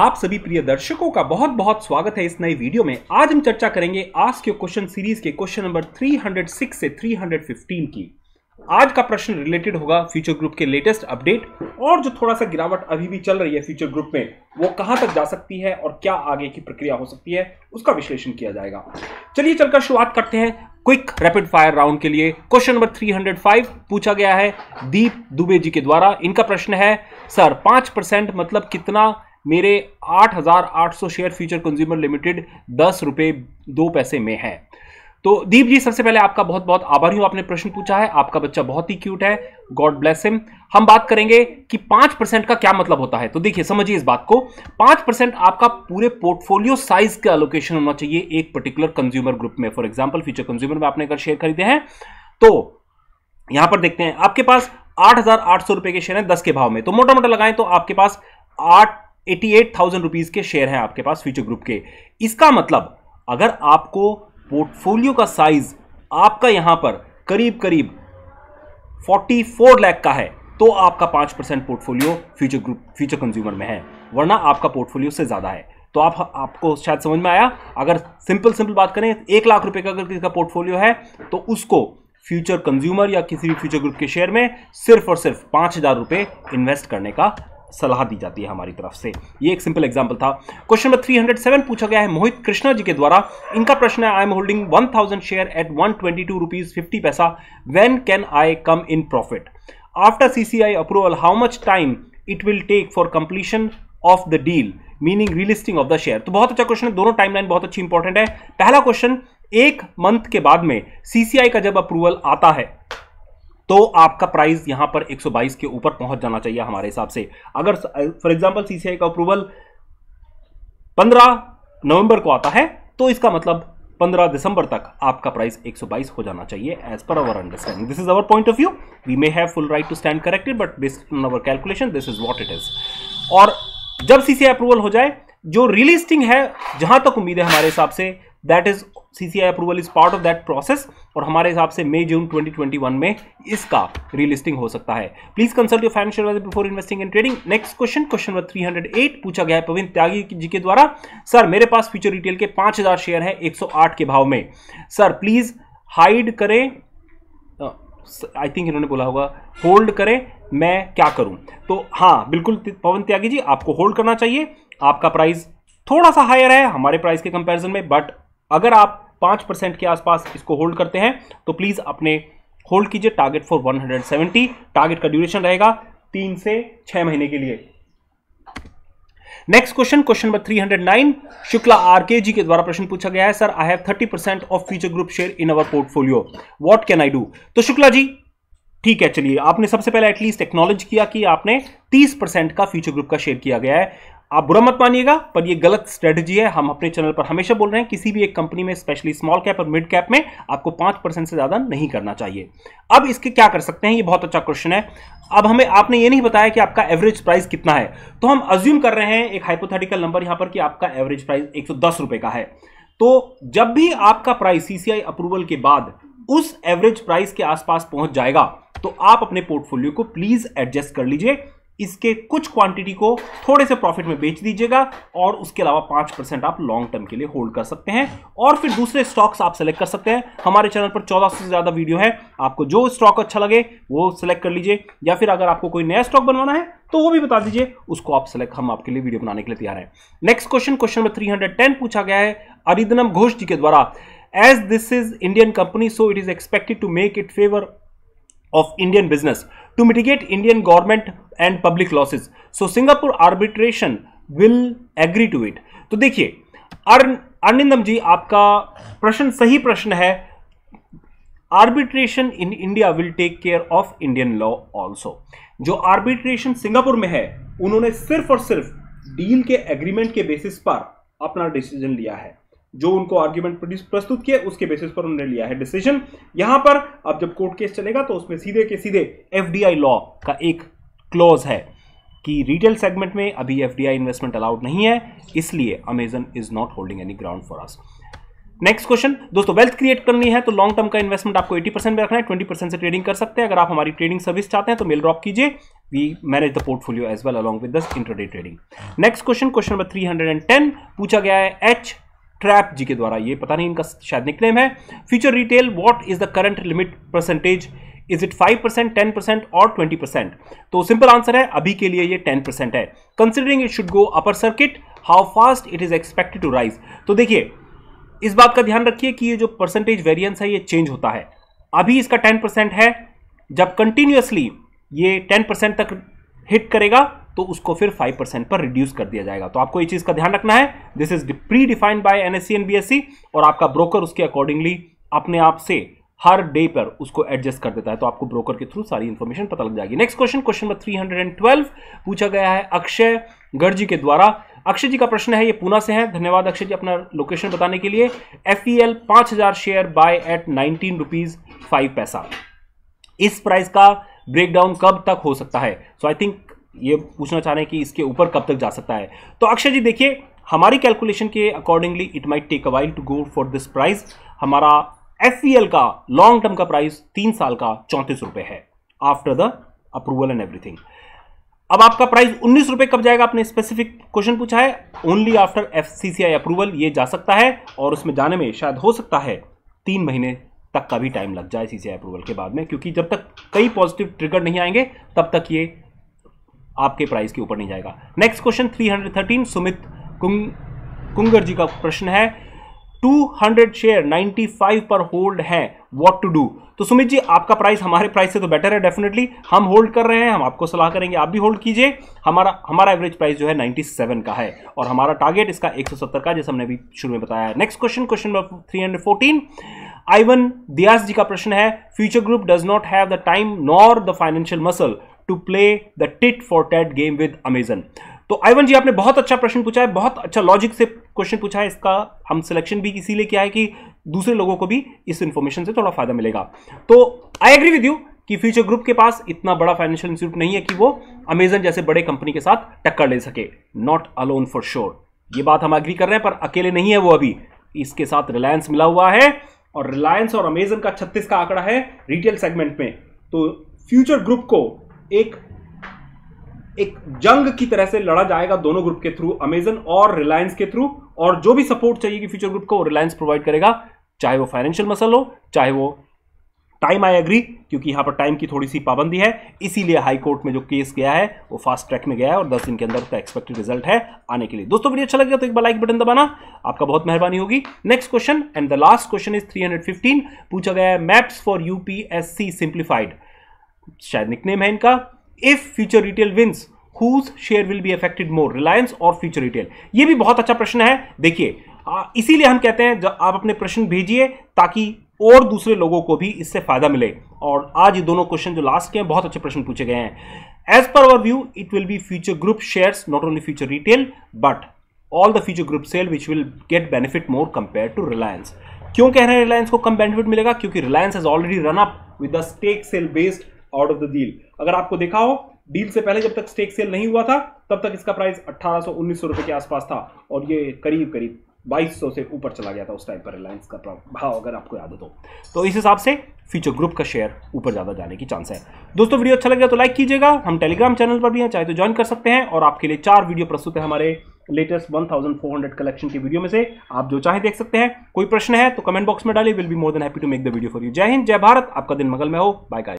आप सभी प्रिय दर्शकों का बहुत बहुत स्वागत है इस नए वीडियो में आज हम चर्चा करेंगे आज के क्वेश्चन सीरीज के क्वेश्चन नंबर 306 से 315 की आज का प्रश्न रिलेटेड होगा फ्यूचर ग्रुप के लेटेस्ट अपडेट और जो थोड़ा सा गिरावट अभी भी चल रही है फ्यूचर ग्रुप में वो कहां तक जा सकती है और क्या आगे की प्रक्रिया हो सकती है उसका विश्लेषण किया जाएगा चलिए चलकर शुरुआत करते हैं क्विक रैपिड फायर राउंड के लिए क्वेश्चन नंबर 305 पूछा गया है दीप दुबे जी के द्वारा इनका प्रश्न है सर पांच परसेंट मतलब कितना मेरे 8,800 शेयर फ्यूचर कंज्यूमर लिमिटेड दस रुपये दो पैसे में है तो दीप जी सबसे पहले आपका बहुत बहुत आभारी हूँ आपने प्रश्न पूछा है आपका बच्चा बहुत ही क्यूट है गॉड ब्लेस हिम हम बात करेंगे कि पांच परसेंट का क्या मतलब होता है तो देखिए समझिए इस बात को पांच परसेंट आपका पूरे पोर्टफोलियो साइज का एलोकेशन होना चाहिए एक पर्टिकुलर कंज्यूमर ग्रुप में फॉर एग्जाम्पल फ्यूचर कंज्यूमर में आपने अगर शेयर खरीदे हैं तो यहां पर देखते हैं आपके पास आठ हजार आठ सौ रुपए के शेयर है दस के भाव में तो मोटा मोटा लगाएं तो आपके पास आठ एटी एट थाउजेंड रुपीज़ के शेयर हैं आपके पास फ्यूचर ग्रुप के इसका मतलब अगर आपको पोर्टफोलियो का साइज आपका यहां पर करीब करीब 44 लाख का है तो आपका पांच percent portfolio future group future consumer में है वरना आपका पोर्टफोलियो से ज्यादा है तो आप आपको शायद समझ में आया अगर सिंपल सिंपल बात करें एक लाख रुपए का अगर किसी का पोर्टफोलियो है तो उसको फ्यूचर कंज्यूमर या किसी भी फ्यूचर ग्रुप के शेयर में सिर्फ और सिर्फ पांच हजार रुपए इन्वेस्ट करने का सलाह दी जाती है हमारी तरफ से ये एक सिंपल एग्जाम्पल था क्वेश्चन नंबर 307 पूछा गया है मोहित कृष्णा जी के द्वारा इनका प्रश्न है I am holding 1000 share at one twenty two rupees fifty paisa when can I come in profit after C C I approval how much time it will take for completion of the deal meaning relisting of the share तो बहुत अच्छा question है दोनों timeline बहुत अच्छी important है पहला question एक मंथ के बाद में सीसीआई का जब अप्रूवल आता है तो आपका प्राइस यहां पर 122 के ऊपर पहुंच जाना चाहिए हमारे हिसाब से अगर फॉर एग्जाम्पल सीसीआई का अप्रूवल 15 नवंबर को आता है तो इसका मतलब 15 दिसंबर तक आपका प्राइस 122 हो जाना चाहिए as per our understanding this is our point of view we may have full right to stand corrected but based on our calculation this is what it is और जब सीसीआई अप्रूवल हो जाए जो रिलिस्टिंग है जहां तक उम्मीद है हमारे हिसाब से that is CCI approval is part of that process और हमारे हिसाब से मई जून 2021 में इसका रीलिस्टिंग हो सकता है please consult your financial advisor before investing and trading next question question number 308 पूछा गया है प्रवीण त्यागी जी के द्वारा सर मेरे पास फ्यूचर रिटेल के 5000 शेयर हैं 108 के भाव में सर प्लीज हाइड करें आई थिंक इन्होंने बोला होगा होल्ड करें मैं क्या करूं तो हाँ बिल्कुल पवन त्यागी जी आपको होल्ड करना चाहिए आपका प्राइस थोड़ा सा हायर है हमारे प्राइस के कंपैरिजन में बट अगर आप पाँच परसेंट के आसपास इसको होल्ड करते हैं तो प्लीज़ अपने होल्ड कीजिए टारगेट फॉर 170 टारगेट का ड्यूरेशन रहेगा तीन से छः महीने के लिए next question question number 309 Shukla R K ji के द्वारा प्रश्न पूछा गया है sir I have 30 percent of future group share in our portfolio what can I do तो शुक्ला जी ठीक है चलिए आपने सबसे पहले एटलीस्ट एक्नोलेज किया कि आपने 30 परसेंट का फ्यूचर ग्रुप का शेयर किया गया है आप बुरा मत मानिएगा पर ये गलत स्ट्रेटजी है हम अपने चैनल पर हमेशा बोल रहे हैं किसी भी एक कंपनी में स्पेशली स्मॉल कैप और मिड कैप में आपको पांच परसेंट से ज्यादा नहीं करना चाहिए अब इसके क्या कर सकते हैं ये बहुत अच्छा क्वेश्चन है अब हमें आपने ये नहीं बताया कि आपका एवरेज प्राइस कितना है तो हम अज्यूम कर रहे हैं एक हाइपोथेटिकल नंबर यहां पर कि आपका एवरेज प्राइस एक सौ का है तो जब भी आपका प्राइस सीसीआई अप्रूवल के बाद उस एवरेज प्राइस के आसपास पहुंच जाएगा तो आप अपने पोर्टफोलियो को प्लीज एडजस्ट कर लीजिए इसके कुछ क्वांटिटी को थोड़े से प्रॉफिट में बेच दीजिएगा और उसके अलावा पांच परसेंट आप लॉन्ग टर्म के लिए होल्ड कर सकते हैं और फिर दूसरे स्टॉक्स आप सेलेक्ट कर सकते हैं हमारे चैनल पर चौदह से ज़्यादा वीडियो है आपको जो स्टॉक अच्छा लगे वो सिलेक्ट कर लीजिए या फिर अगर आपको कोई नया स्टॉक बनवाना है तो वो भी बता दीजिए उसको आप सेलेक्ट हम आपके लिए वीडियो बनाने के लिए तैयार है next question question number three पूछा गया है अरिदनम घोष जी के द्वारा as this is Indian company so it is expected to make it favour of Indian business to mitigate Indian government and public losses. So Singapore arbitration will agree to it. तो देखिए अर्निंदम जी आपका प्रश्न सही प्रश्न है arbitration in India will take care of Indian law also जो arbitration Singapore में है उन्होंने सिर्फ और सिर्फ डील के एग्रीमेंट के बेसिस पर अपना डिसीजन लिया है जो उनको आर्ग्यूमेंट प्रस्तुत किए उसके बेसिस पर उन्होंने लिया है डिसीजन यहां पर अब जब कोर्ट केस चलेगा तो उसमें सीधे के सीधे एफडीआई लॉ का एक क्लॉज है कि रिटेल सेगमेंट में अभी एफडीआई इन्वेस्टमेंट अलाउड नहीं है इसलिए Amazon is not holding any ground for us next question दोस्तों वेल्थ क्रिएट करनी है तो लॉन्ग टर्म का इन्वेस्टमेंट आपको 80 परसेंट में रखना है 20 परसेंट से ट्रेडिंग कर सकते हैं अगर आप हमारी ट्रेडिंग सर्विस चाहते हैं तो मेल ड्रॉप कीजिए we manage the portfolio as well along with दस intraday trading next question question number three पूछा गया है एच ट्रैप जी के द्वारा ये पता नहीं इनका शायद निकनेम है future retail what is the current limit percentage is it five percent ten percent और ट्वेंटी परसेंट तो सिंपल आंसर है अभी के लिए ये टेन परसेंट है considering it should go upper circuit how fast it is expected to rise तो देखिए इस बात का ध्यान रखिए कि ये जो परसेंटेज वेरियंस है ये चेंज होता है अभी इसका टेन परसेंट है जब कंटिन्यूसली ये टेन परसेंट तक हिट करेगा तो उसको फिर फाइव परसेंट पर रिड्यूस कर दिया जाएगा तो आपको ये चीज़ का ध्यान रखना है this is predefined by NSC and BSC और आपका ब्रोकर उसके अकॉर्डिंगली अपने आप से हर डे पर उसको एडजस्ट कर देता है तो आपको ब्रोकर के थ्रू सारी इन्फॉर्मेशन पता लग जाएगी नेक्स्ट क्वेश्चन क्वेश्चन नंबर 312 पूछा गया है अक्षय जी के द्वारा अक्षय जी का प्रश्न है ये पूना से है धन्यवाद अक्षय जी अपना लोकेशन बताने के लिए एफ ई एल पांच हजार share buy at nineteen rupees five paisa इस प्राइस का ब्रेकडाउन कब तक हो सकता है सो आई थिंक ये पूछना चाह रहे हैं कि इसके ऊपर कब तक जा सकता है तो अक्षय जी देखिए हमारी कैलकुलेशन के accordingly it might take a while to go for this price हमारा एफ e का लॉन्ग टर्म का प्राइस तीन साल का चौंतीस रुपए है after the approval and everything अब आपका प्राइस उन्नीस रुपए कब जाएगा आपने स्पेसिफिक क्वेश्चन पूछा है ओनली आफ्टर एफ अप्रूवल ये जा सकता है और उसमें जाने में शायद हो सकता है तीन महीने तक का भी टाइम लग जाए सी अप्रूवल के बाद में क्योंकि जब तक कई पॉजिटिव ट्रिगर नहीं आएंगे तब तक ये आपके प्राइस के ऊपर नहीं जाएगा नेक्स्ट क्वेश्चन 313 सुमित कुंग कुंगर जी का प्रश्न है 200 शेयर 95 पर होल्ड है व्हाट टू डू तो सुमित जी आपका प्राइस हमारे प्राइस से तो बेटर है डेफिनेटली हम होल्ड कर रहे हैं हम आपको सलाह करेंगे आप भी होल्ड कीजिए हमारा हमारा एवरेज प्राइस जो है 97 का है और हमारा टारगेट इसका 170 का जैसे हमने अभी शुरू में बताया है next question question number 314 Ivan Dias ji का प्रश्न है future group does not have the time nor the financial muscle to play the tit for tat game with Amazon तो आईवन जी आपने बहुत अच्छा प्रश्न पूछा है बहुत अच्छा लॉजिक से क्वेश्चन पूछा है इसका हम सिलेक्शन भी इसीलिए किया है कि दूसरे लोगों को भी इस इंफॉर्मेशन से थोड़ा फायदा मिलेगा तो आई एग्री विद यू कि फ्यूचर ग्रुप के पास इतना बड़ा फाइनेंशियल इंस्टीट्यूट नहीं है कि वो अमेजन जैसे बड़े कंपनी के साथ टक्कर ले सके नॉट अलोन फॉर श्योर ये बात हम एग्री कर रहे हैं पर अकेले नहीं है वो अभी इसके साथ रिलायंस मिला हुआ है और रिलायंस और अमेजन का छत्तीस का आंकड़ा है रिटेल सेगमेंट में तो फ्यूचर ग्रुप को एक एक जंग की तरह से लड़ा जाएगा दोनों ग्रुप के थ्रू अमेजन और रिलायंस के थ्रू और जो भी सपोर्ट चाहिए फ्यूचर ग्रुप को रिलायंस प्रोवाइड करेगा चाहे वो फाइनेंशियल मसल हो चाहे वो टाइम आई एग्री क्योंकि यहां पर टाइम की थोड़ी सी पाबंदी है इसीलिए हाई कोर्ट में जो केस गया है वो फास्ट ट्रैक में गया है और 10 दिन के अंदर उसका एक्सपेक्टेड रिजल्ट है आने के लिए दोस्तों वीडियो अच्छा लगेगा तो एक बार लाइक बटन दबाना आपका बहुत मेहरबानी होगी next question and the last question is 315 पूछा गया है मैप्स फॉर यूपीएससी सिंप्लीफाइड शायद निकनेम है इनका if future retail wins whose share will be affected more Reliance और फ्यूचर रिटेल ये भी बहुत अच्छा प्रश्न है देखिए इसीलिए हम कहते हैं जब आप अपने प्रश्न भेजिए ताकि और दूसरे लोगों को भी इससे फायदा मिले और आज ये दोनों क्वेश्चन जो लास्ट के हैं बहुत अच्छे प्रश्न पूछे गए हैं as per our view it will be future group shares not only future retail but all the future group sale which will get benefit more compare to Reliance क्यों कह रहे हैं रिलायंस को कम बेनिफिट मिलेगा क्योंकि Reliance has already run up with the stake sale based out of the deal अगर आपको देखा हो डील से पहले जब तक स्टेक सेल नहीं हुआ था तब तक इसका प्राइस 1800 1900 रुपए के आसपास था और ये करीब करीब 2200 से ऊपर चला गया था उस टाइम पर रिलायंस का भाव अगर आपको याद हो तो तो इस हिसाब से फ्यूचर ग्रुप का शेयर ऊपर ज़्यादा जाने की चांस है दोस्तों वीडियो अच्छा लगेगा तो लाइक कीजिएगा हम टेलीग्राम चैनल पर भी हैं चाहे तो ज्वाइन कर सकते हैं और आपके लिए चार वीडियो प्रस्तुत है हमारे लेटेस्ट 1400 कलेक्शन के वीडियो में से आप जो चाहे देख सकते हैं कोई प्रश्न है तो कमेंट बॉक्स में डाले will be more than happy to make the video for you Jai Hind जय भारत आपका दिन मंगल में हो बाय बाय